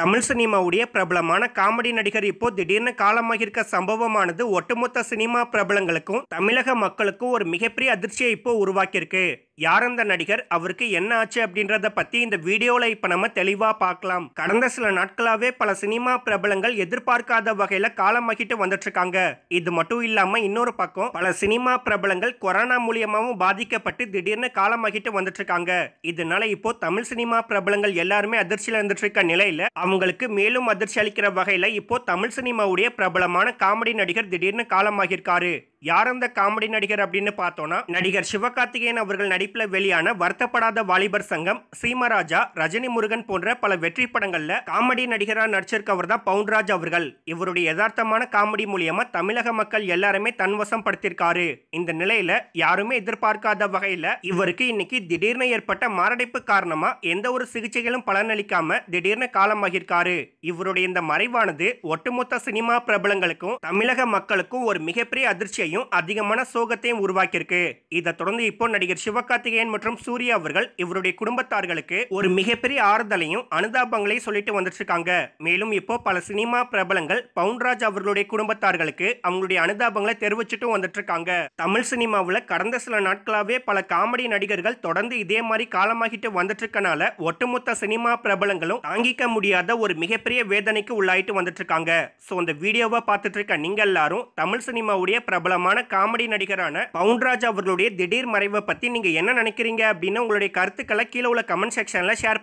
தமிழ் சினிமாவுடைய பிரபலமான காமெடி நடிகர் இப்போ திடீர்னு காலமாக இருக்க சம்பவமானது ஒட்டுமொத்த சினிமா பிரபலங்களுக்கும் தமிழக மக்களுக்கும் ஒரு மிகப்பெரிய அதிர்ச்சியை இப்போ உருவாக்கியிருக்கு யார் அந்த நடிகர் அவருக்கு என்ன ஆச்சு அப்படின்றத பற்றி இந்த வீடியோவில் இப்போ நம்ம தெளிவாக பார்க்கலாம் கடந்த சில நாட்களாகவே பல சினிமா பிரபலங்கள் எதிர்பார்க்காத வகையில் காலமாகிட்டு வந்துட்டுருக்காங்க இது மட்டும் இல்லாமல் இன்னொரு பக்கம் பல சினிமா பிரபலங்கள் கொரோனா மூலியமாவும் பாதிக்கப்பட்டு திடீர்னு காலமாகிட்டு வந்துட்டுருக்காங்க இதனால இப்போ தமிழ் சினிமா பிரபலங்கள் எல்லாருமே அதிர்ச்சியில் இருந்துட்டு இருக்க நிலையில் அவங்களுக்கு மேலும் அதிர்ச்சி அளிக்கிற வகையில் இப்போ தமிழ் சினிமாவுடைய பிரபலமான காமெடி நடிகர் திடீர்னு காலமாகிருக்காரு யார் அந்த காமெடி நடிகர் அப்படின்னு பார்த்தோம்னா நடிகர் சிவகார்த்திகேயன் அவர்கள் நடிப்பில் வெளியான வருத்தப்படாத வாலிபர் சங்கம் சீமராஜா ரஜினி முருகன் போன்ற பல வெற்றி படங்களில் காமெடி நடிகராக நடிச்சிருக்கவர் தான் பவுன்ராஜ் அவர்கள் இவருடைய யதார்த்தமான காமெடி மூலியமா தமிழக மக்கள் எல்லாருமே தன்வசம் படுத்திருக்காரு இந்த நிலையில யாருமே எதிர்பார்க்காத வகையில இவருக்கு இன்னைக்கு திடீர்னு ஏற்பட்ட மாரடைப்பு காரணமா எந்த ஒரு சிகிச்சைகளும் பலனளிக்காம திடீர்னு காலமாகியிருக்காரு இவருடைய இந்த மறைவானது ஒட்டுமொத்த சினிமா பிரபலங்களுக்கும் தமிழக மக்களுக்கும் ஒரு மிகப்பெரிய அதிர்ச்சியை அதிர்ச்சியையும் அதிகமான சோகத்தையும் உருவாக்கியிருக்கு இதை தொடர்ந்து இப்போ நடிகர் சிவகார்த்திகேயன் மற்றும் சூர்யா அவர்கள் இவருடைய குடும்பத்தார்களுக்கு ஒரு மிகப்பெரிய ஆறுதலையும் அனுதாபங்களையும் சொல்லிட்டு வந்துட்டு மேலும் இப்போ பல சினிமா பிரபலங்கள் பவுன்ராஜ் அவர்களுடைய குடும்பத்தார்களுக்கு அவங்களுடைய அனுதாபங்களை தெரிவிச்சுட்டும் வந்துட்டு இருக்காங்க தமிழ் சினிமாவில் கடந்த சில நாட்களாகவே பல காமெடி நடிகர்கள் தொடர்ந்து இதே மாதிரி காலமாகிட்டு வந்துட்டு இருக்கனால ஒட்டுமொத்த சினிமா பிரபலங்களும் தாங்கிக்க முடியாத ஒரு மிகப்பெரிய வேதனைக்கு உள்ளாயிட்டு வந்துட்டு இருக்காங்க ஸோ அந்த வீடியோவை பார்த்துட்டு இருக்க நீங்க எல்லாரும் தமிழ் சினிமாவுடைய பிரபலம் பிரபலமான காமெடி நடிகரான பவுன்ராஜ் அவர்களுடைய திடீர் மறைவை பற்றி நீங்க என்ன நினைக்கிறீங்க அப்படின்னு உங்களுடைய கருத்துக்களை கீழே உள்ள கமெண்ட் செக்ஷன்ல ஷேர்